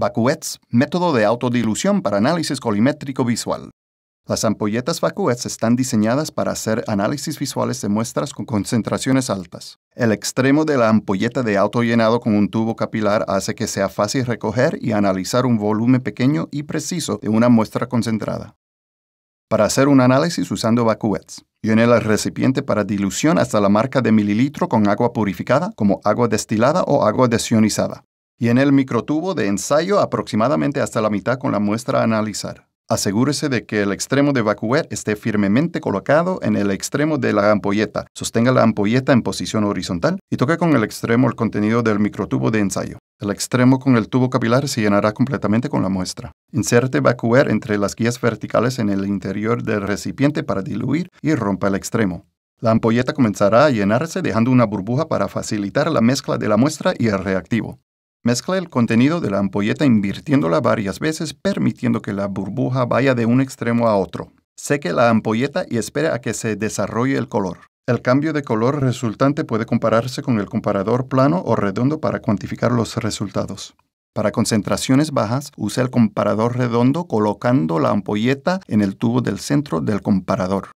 Vacuets, método de autodilución para análisis colimétrico visual. Las ampolletas Vacuets están diseñadas para hacer análisis visuales de muestras con concentraciones altas. El extremo de la ampolleta de autollenado con un tubo capilar hace que sea fácil recoger y analizar un volumen pequeño y preciso de una muestra concentrada. Para hacer un análisis usando Vacuets, llene el recipiente para dilución hasta la marca de mililitro con agua purificada como agua destilada o agua desionizada y en el microtubo de ensayo aproximadamente hasta la mitad con la muestra a analizar. Asegúrese de que el extremo de vacuer esté firmemente colocado en el extremo de la ampolleta. Sostenga la ampolleta en posición horizontal y toque con el extremo el contenido del microtubo de ensayo. El extremo con el tubo capilar se llenará completamente con la muestra. Inserte vacuer entre las guías verticales en el interior del recipiente para diluir y rompa el extremo. La ampolleta comenzará a llenarse dejando una burbuja para facilitar la mezcla de la muestra y el reactivo. Mezcla el contenido de la ampolleta invirtiéndola varias veces, permitiendo que la burbuja vaya de un extremo a otro. Seque la ampolleta y espere a que se desarrolle el color. El cambio de color resultante puede compararse con el comparador plano o redondo para cuantificar los resultados. Para concentraciones bajas, use el comparador redondo colocando la ampolleta en el tubo del centro del comparador.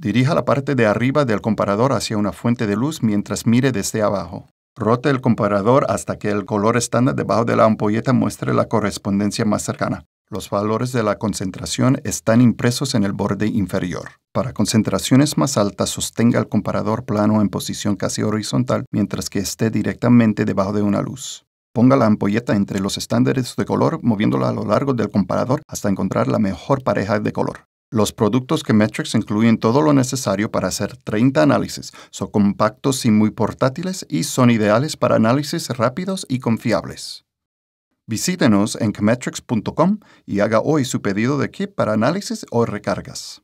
Dirija la parte de arriba del comparador hacia una fuente de luz mientras mire desde abajo. Rote el comparador hasta que el color estándar debajo de la ampolleta muestre la correspondencia más cercana. Los valores de la concentración están impresos en el borde inferior. Para concentraciones más altas, sostenga el comparador plano en posición casi horizontal mientras que esté directamente debajo de una luz. Ponga la ampolleta entre los estándares de color moviéndola a lo largo del comparador hasta encontrar la mejor pareja de color. Los productos que incluyen todo lo necesario para hacer 30 análisis, son compactos y muy portátiles y son ideales para análisis rápidos y confiables. Visítenos en chemetrics.com y haga hoy su pedido de kit para análisis o recargas.